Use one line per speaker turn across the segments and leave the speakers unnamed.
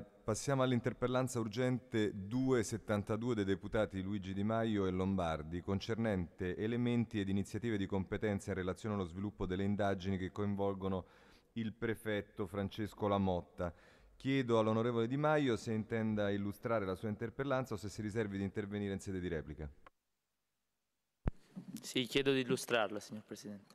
Passiamo all'interpellanza urgente 272 dei deputati Luigi Di Maio e Lombardi concernente elementi ed iniziative di competenza in relazione allo sviluppo delle indagini che coinvolgono il prefetto Francesco Lamotta. Chiedo all'onorevole Di Maio se intenda illustrare la sua interpellanza o se si riservi di intervenire in sede di replica.
Sì, chiedo di illustrarla, signor Presidente.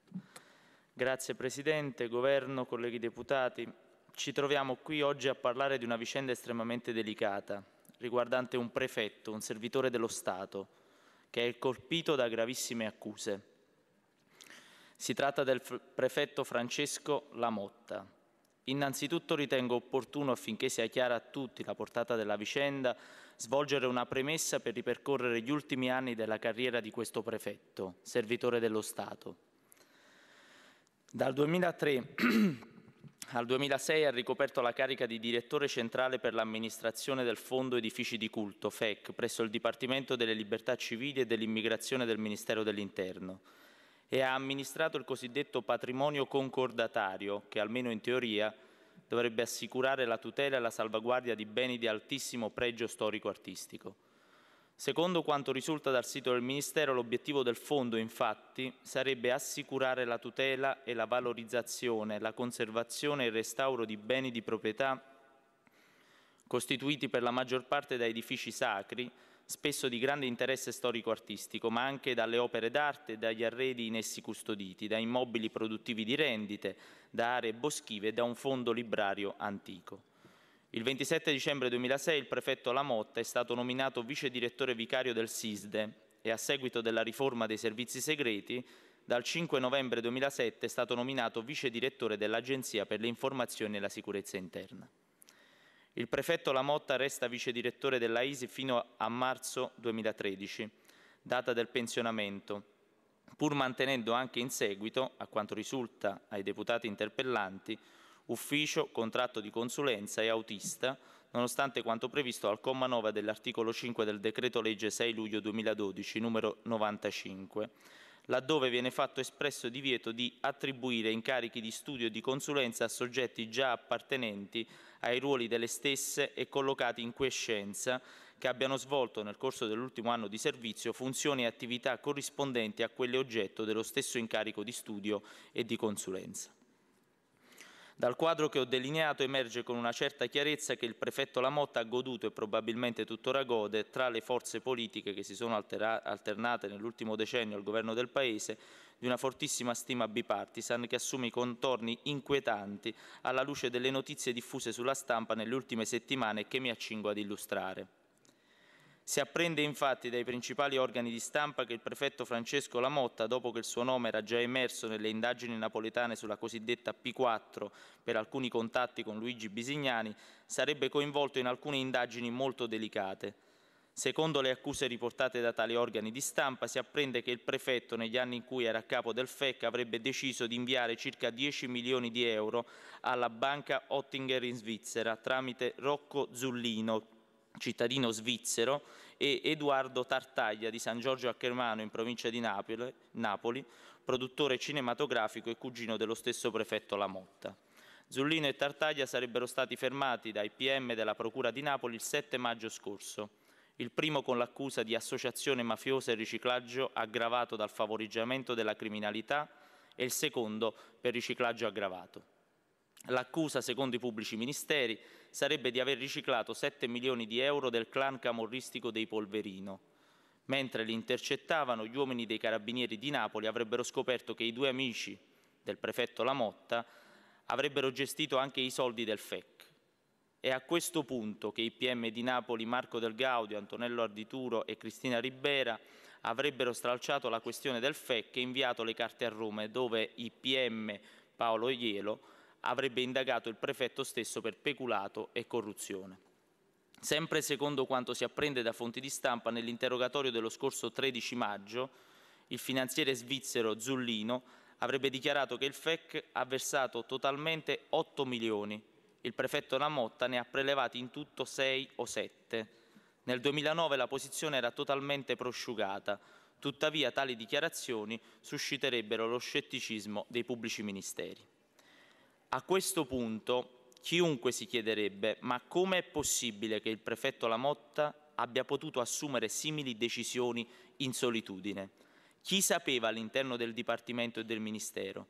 Grazie Presidente, Governo, colleghi deputati ci troviamo qui oggi a parlare di una vicenda estremamente delicata, riguardante un prefetto, un servitore dello Stato, che è colpito da gravissime accuse. Si tratta del prefetto Francesco Lamotta. Innanzitutto ritengo opportuno, affinché sia chiara a tutti la portata della vicenda, svolgere una premessa per ripercorrere gli ultimi anni della carriera di questo prefetto, servitore dello Stato. Dal 2003 Al 2006 ha ricoperto la carica di direttore centrale per l'amministrazione del Fondo Edifici di Culto, FEC, presso il Dipartimento delle Libertà Civili e dell'Immigrazione del Ministero dell'Interno e ha amministrato il cosiddetto patrimonio concordatario, che almeno in teoria dovrebbe assicurare la tutela e la salvaguardia di beni di altissimo pregio storico-artistico. Secondo quanto risulta dal sito del Ministero, l'obiettivo del Fondo, infatti, sarebbe assicurare la tutela e la valorizzazione, la conservazione e il restauro di beni di proprietà costituiti per la maggior parte da edifici sacri, spesso di grande interesse storico-artistico, ma anche dalle opere d'arte e dagli arredi in essi custoditi, da immobili produttivi di rendite, da aree boschive e da un fondo librario antico. Il 27 dicembre 2006 il prefetto Lamotta è stato nominato vice direttore vicario del SISDE e a seguito della riforma dei servizi segreti dal 5 novembre 2007 è stato nominato vice direttore dell'Agenzia per le informazioni e la sicurezza interna. Il prefetto Lamotta resta vice direttore dell'AISI fino a marzo 2013, data del pensionamento, pur mantenendo anche in seguito, a quanto risulta ai deputati interpellanti, ufficio, contratto di consulenza e autista, nonostante quanto previsto al comma 9 dell'articolo 5 del decreto legge 6 luglio 2012 numero 95, laddove viene fatto espresso divieto di attribuire incarichi di studio e di consulenza a soggetti già appartenenti ai ruoli delle stesse e collocati in quiescenza che abbiano svolto nel corso dell'ultimo anno di servizio funzioni e attività corrispondenti a quelle oggetto dello stesso incarico di studio e di consulenza. Dal quadro che ho delineato emerge con una certa chiarezza che il prefetto Lamotta ha goduto e probabilmente tuttora gode tra le forze politiche che si sono alternate nell'ultimo decennio al governo del Paese di una fortissima stima bipartisan che assume i contorni inquietanti alla luce delle notizie diffuse sulla stampa nelle ultime settimane che mi accingo ad illustrare. Si apprende infatti dai principali organi di stampa che il prefetto Francesco Lamotta, dopo che il suo nome era già emerso nelle indagini napoletane sulla cosiddetta P4 per alcuni contatti con Luigi Bisignani, sarebbe coinvolto in alcune indagini molto delicate. Secondo le accuse riportate da tali organi di stampa, si apprende che il prefetto, negli anni in cui era a capo del FEC, avrebbe deciso di inviare circa 10 milioni di euro alla banca Ottinger in Svizzera tramite Rocco Zullino, cittadino svizzero, e Edoardo Tartaglia di San Giorgio a Chermano in provincia di Napoli, Napoli, produttore cinematografico e cugino dello stesso prefetto Lamotta. Zullino e Tartaglia sarebbero stati fermati dai PM della Procura di Napoli il 7 maggio scorso, il primo con l'accusa di associazione mafiosa e riciclaggio aggravato dal favoreggiamento della criminalità e il secondo per riciclaggio aggravato. L'accusa, secondo i pubblici ministeri, sarebbe di aver riciclato 7 milioni di euro del clan camorristico dei Polverino. Mentre li intercettavano, gli uomini dei carabinieri di Napoli avrebbero scoperto che i due amici del prefetto Lamotta avrebbero gestito anche i soldi del FEC. È a questo punto che i PM di Napoli Marco Del Gaudio, Antonello Ardituro e Cristina Ribera avrebbero stralciato la questione del FEC e inviato le carte a Roma, dove i PM Paolo Ielo avrebbe indagato il prefetto stesso per peculato e corruzione. Sempre secondo quanto si apprende da fonti di stampa, nell'interrogatorio dello scorso 13 maggio, il finanziere svizzero Zullino avrebbe dichiarato che il FEC ha versato totalmente 8 milioni, il prefetto Lamotta ne ha prelevati in tutto 6 o 7. Nel 2009 la posizione era totalmente prosciugata, tuttavia tali dichiarazioni susciterebbero lo scetticismo dei pubblici ministeri. A questo punto chiunque si chiederebbe ma come è possibile che il prefetto Lamotta abbia potuto assumere simili decisioni in solitudine? Chi sapeva all'interno del Dipartimento e del Ministero?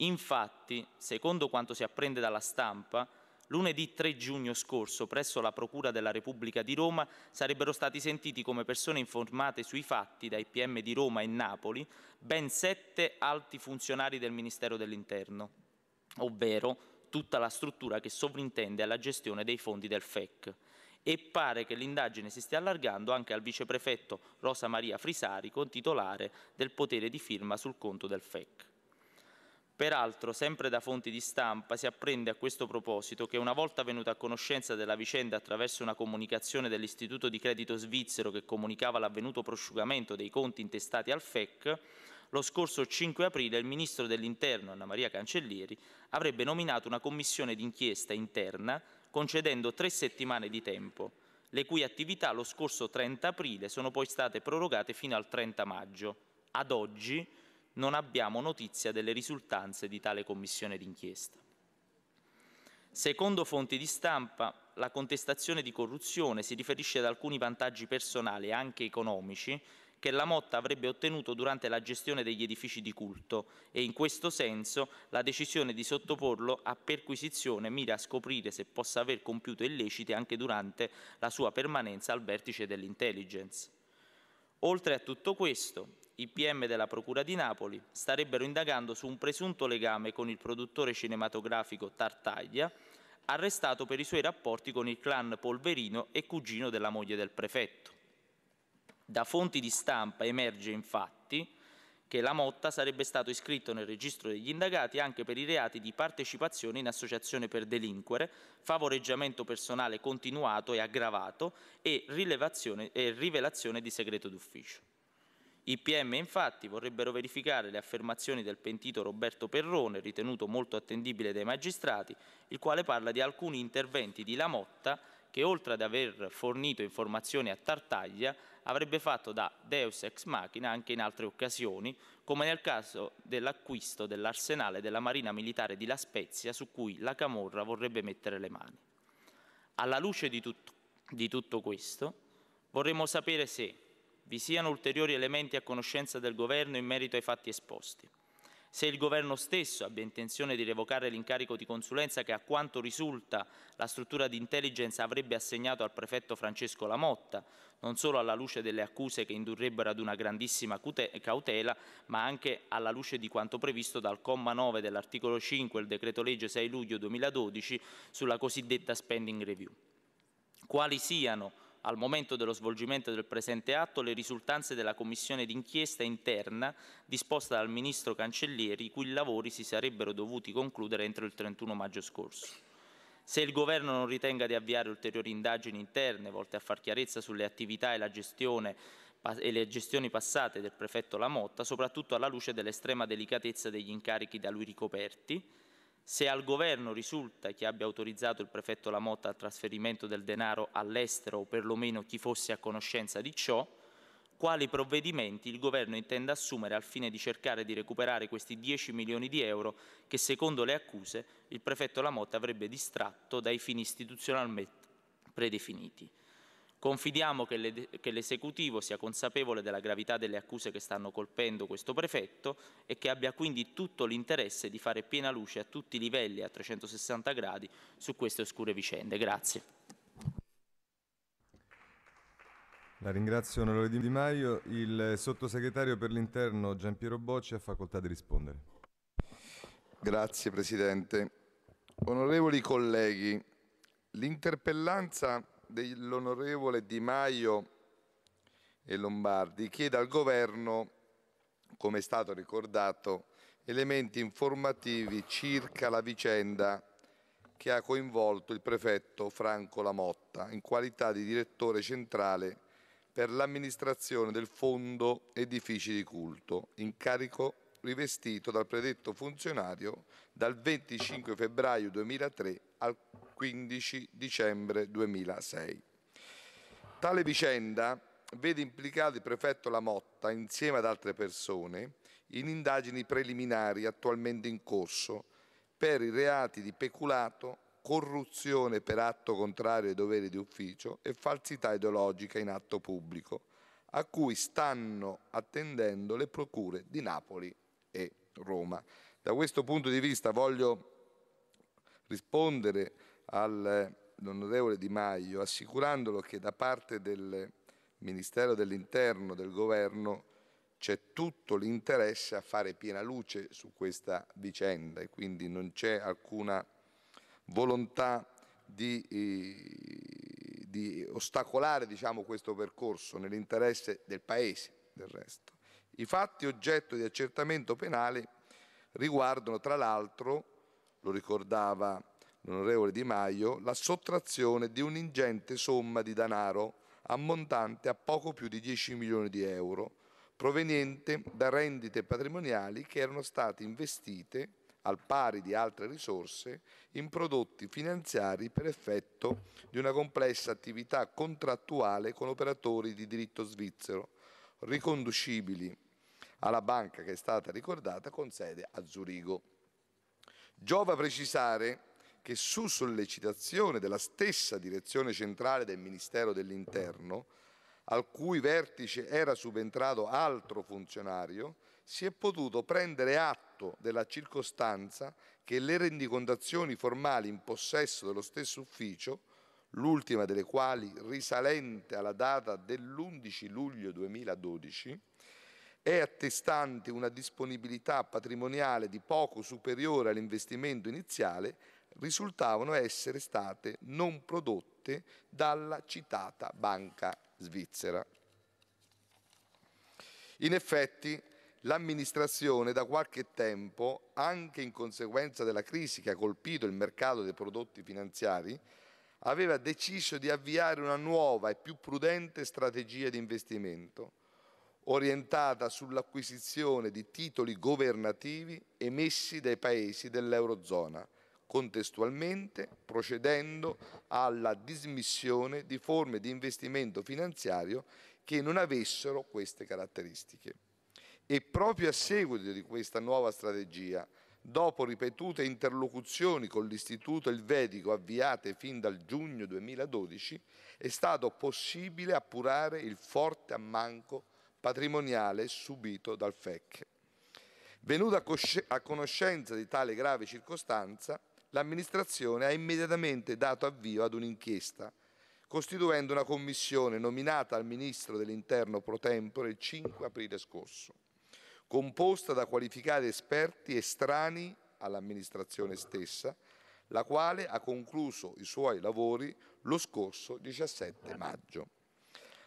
Infatti, secondo quanto si apprende dalla stampa, lunedì 3 giugno scorso presso la Procura della Repubblica di Roma sarebbero stati sentiti come persone informate sui fatti dai PM di Roma e Napoli ben sette alti funzionari del Ministero dell'Interno ovvero tutta la struttura che sovrintende alla gestione dei fondi del FEC. E pare che l'indagine si stia allargando anche al viceprefetto Rosa Maria Frisari, titolare del potere di firma sul conto del FEC. Peraltro, sempre da fonti di stampa, si apprende a questo proposito che una volta venuta a conoscenza della vicenda attraverso una comunicazione dell'Istituto di Credito Svizzero che comunicava l'avvenuto prosciugamento dei conti intestati al FEC, lo scorso 5 aprile il Ministro dell'Interno Anna Maria Cancellieri avrebbe nominato una commissione d'inchiesta interna concedendo tre settimane di tempo, le cui attività lo scorso 30 aprile sono poi state prorogate fino al 30 maggio. Ad oggi non abbiamo notizia delle risultanze di tale commissione d'inchiesta. Secondo fonti di stampa, la contestazione di corruzione si riferisce ad alcuni vantaggi personali e anche economici che la Motta avrebbe ottenuto durante la gestione degli edifici di culto e in questo senso la decisione di sottoporlo a perquisizione mira a scoprire se possa aver compiuto illeciti anche durante la sua permanenza al vertice dell'intelligence. Oltre a tutto questo, i PM della Procura di Napoli starebbero indagando su un presunto legame con il produttore cinematografico Tartaglia, arrestato per i suoi rapporti con il clan Polverino e cugino della moglie del prefetto. Da fonti di stampa emerge infatti che la Motta sarebbe stato iscritto nel registro degli indagati anche per i reati di partecipazione in associazione per delinquere, favoreggiamento personale continuato e aggravato e, e rivelazione di segreto d'ufficio. I PM infatti vorrebbero verificare le affermazioni del pentito Roberto Perrone, ritenuto molto attendibile dai magistrati, il quale parla di alcuni interventi di La Motta che oltre ad aver fornito informazioni a Tartaglia avrebbe fatto da Deus ex machina anche in altre occasioni, come nel caso dell'acquisto dell'arsenale della Marina Militare di La Spezia su cui la Camorra vorrebbe mettere le mani. Alla luce di, tut di tutto questo, vorremmo sapere se vi siano ulteriori elementi a conoscenza del Governo in merito ai fatti esposti se il Governo stesso abbia intenzione di revocare l'incarico di consulenza che a quanto risulta la struttura di intelligence avrebbe assegnato al prefetto Francesco Lamotta, non solo alla luce delle accuse che indurrebbero ad una grandissima cautela, ma anche alla luce di quanto previsto dal comma 9 dell'articolo 5 del decreto legge 6 luglio 2012 sulla cosiddetta spending review. Quali siano al momento dello svolgimento del presente atto, le risultanze della commissione d'inchiesta interna disposta dal Ministro Cancellieri, i cui lavori si sarebbero dovuti concludere entro il 31 maggio scorso. Se il Governo non ritenga di avviare ulteriori indagini interne volte a far chiarezza sulle attività e, gestione, e le gestioni passate del prefetto Lamotta, soprattutto alla luce dell'estrema delicatezza degli incarichi da lui ricoperti, se al governo risulta che abbia autorizzato il prefetto Lamotta al trasferimento del denaro all'estero o perlomeno chi fosse a conoscenza di ciò, quali provvedimenti il governo intende assumere al fine di cercare di recuperare questi 10 milioni di euro che secondo le accuse il prefetto Lamotta avrebbe distratto dai fini istituzionalmente predefiniti. Confidiamo che l'esecutivo sia consapevole della gravità delle accuse che stanno colpendo questo prefetto e che abbia quindi tutto l'interesse di fare piena luce a tutti i livelli a 360 gradi su queste oscure vicende. Grazie.
La ringrazio onorevole Di Maio. Il sottosegretario per l'interno Gian Piero Bocci ha facoltà di rispondere. Grazie Presidente. Onorevoli colleghi, l'interpellanza dell'onorevole Di Maio e Lombardi chiede al governo, come è stato ricordato, elementi informativi circa la vicenda che ha coinvolto il prefetto Franco Lamotta in qualità di direttore centrale per l'amministrazione del fondo edifici di culto, incarico rivestito dal predetto funzionario dal 25 febbraio 2003 al 15 dicembre 2006. Tale vicenda vede implicato il prefetto Lamotta insieme ad altre persone in indagini preliminari attualmente in corso per i reati di peculato, corruzione per atto contrario ai doveri di ufficio e falsità ideologica in atto pubblico, a cui stanno attendendo le procure di Napoli e Roma. Da questo punto di vista voglio rispondere all'onorevole Di Maio assicurandolo che da parte del Ministero dell'Interno, del Governo, c'è tutto l'interesse a fare piena luce su questa vicenda e quindi non c'è alcuna volontà di, eh, di ostacolare diciamo, questo percorso nell'interesse del Paese, del resto. I fatti oggetto di accertamento penale riguardano, tra l'altro, lo ricordava l'onorevole Di Maio, la sottrazione di un'ingente somma di danaro ammontante a poco più di 10 milioni di euro, proveniente da rendite patrimoniali che erano state investite, al pari di altre risorse, in prodotti finanziari per effetto di una complessa attività contrattuale con operatori di diritto svizzero, riconducibili alla banca che è stata ricordata con sede a Zurigo. Giova precisare che su sollecitazione della stessa direzione centrale del Ministero dell'Interno, al cui vertice era subentrato altro funzionario, si è potuto prendere atto della circostanza che le rendicontazioni formali in possesso dello stesso ufficio, l'ultima delle quali risalente alla data dell'11 luglio 2012, è attestante una disponibilità patrimoniale di poco superiore all'investimento iniziale risultavano essere state non prodotte dalla citata banca svizzera. In effetti, l'amministrazione da qualche tempo, anche in conseguenza della crisi che ha colpito il mercato dei prodotti finanziari, aveva deciso di avviare una nuova e più prudente strategia di investimento, orientata sull'acquisizione di titoli governativi emessi dai paesi dell'Eurozona, contestualmente procedendo alla dismissione di forme di investimento finanziario che non avessero queste caratteristiche. E proprio a seguito di questa nuova strategia, dopo ripetute interlocuzioni con l'Istituto Elvetico avviate fin dal giugno 2012, è stato possibile appurare il forte ammanco patrimoniale subito dal FEC. Venuta a conoscenza di tale grave circostanza, l'amministrazione ha immediatamente dato avvio ad un'inchiesta, costituendo una commissione nominata al Ministro dell'Interno pro tempore il 5 aprile scorso, composta da qualificati esperti estranei all'amministrazione stessa, la quale ha concluso i suoi lavori lo scorso 17 maggio.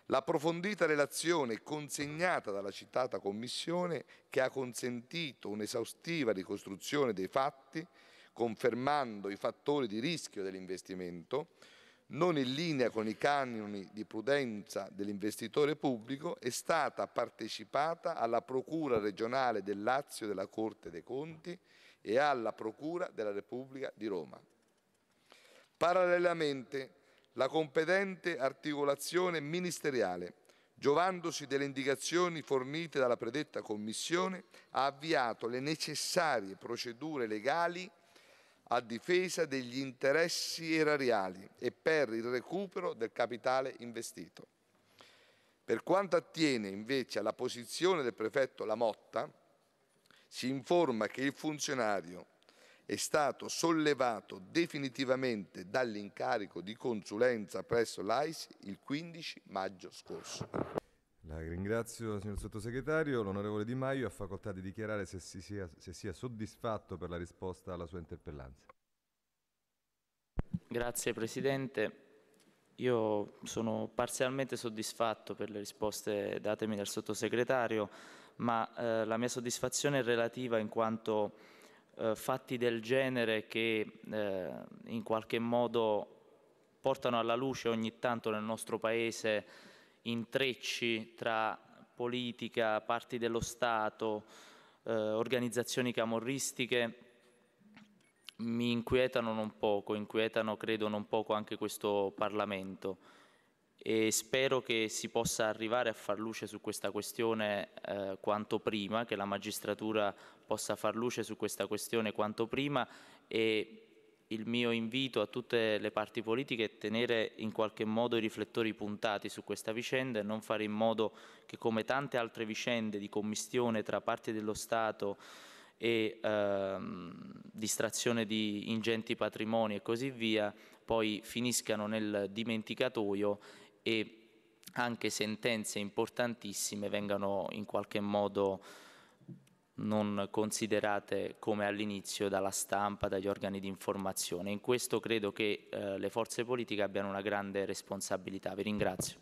L'approfondita relazione consegnata dalla citata Commissione, che ha consentito un'esaustiva ricostruzione dei fatti, confermando i fattori di rischio dell'investimento, non in linea con i canoni di prudenza dell'investitore pubblico, è stata partecipata alla Procura regionale del Lazio della Corte dei Conti e alla Procura della Repubblica di Roma. Parallelamente, la competente articolazione ministeriale, giovandosi delle indicazioni fornite dalla predetta Commissione, ha avviato le necessarie procedure legali a difesa degli interessi erariali e per il recupero del capitale investito. Per quanto attiene invece alla posizione del prefetto Lamotta, si informa che il funzionario è stato sollevato definitivamente dall'incarico di consulenza presso l'AISI il 15 maggio scorso. La ringrazio signor sottosegretario. L'onorevole Di Maio ha facoltà di dichiarare se, si sia, se sia soddisfatto per la risposta alla sua interpellanza.
Grazie Presidente. Io sono parzialmente soddisfatto per le risposte datemi dal sottosegretario, ma eh, la mia soddisfazione è relativa in quanto eh, fatti del genere che eh, in qualche modo portano alla luce ogni tanto nel nostro Paese intrecci tra politica, parti dello Stato, eh, organizzazioni camorristiche mi inquietano non poco, inquietano credo non poco anche questo Parlamento e spero che si possa arrivare a far luce su questa questione eh, quanto prima, che la magistratura possa far luce su questa questione quanto prima e il mio invito a tutte le parti politiche è tenere in qualche modo i riflettori puntati su questa vicenda e non fare in modo che come tante altre vicende di commistione tra parti dello Stato e ehm, distrazione di ingenti patrimoni e così via, poi finiscano nel dimenticatoio e anche sentenze importantissime vengano in qualche modo non considerate come all'inizio dalla stampa, dagli organi di informazione. In questo credo che eh, le forze politiche abbiano una grande responsabilità. Vi ringrazio.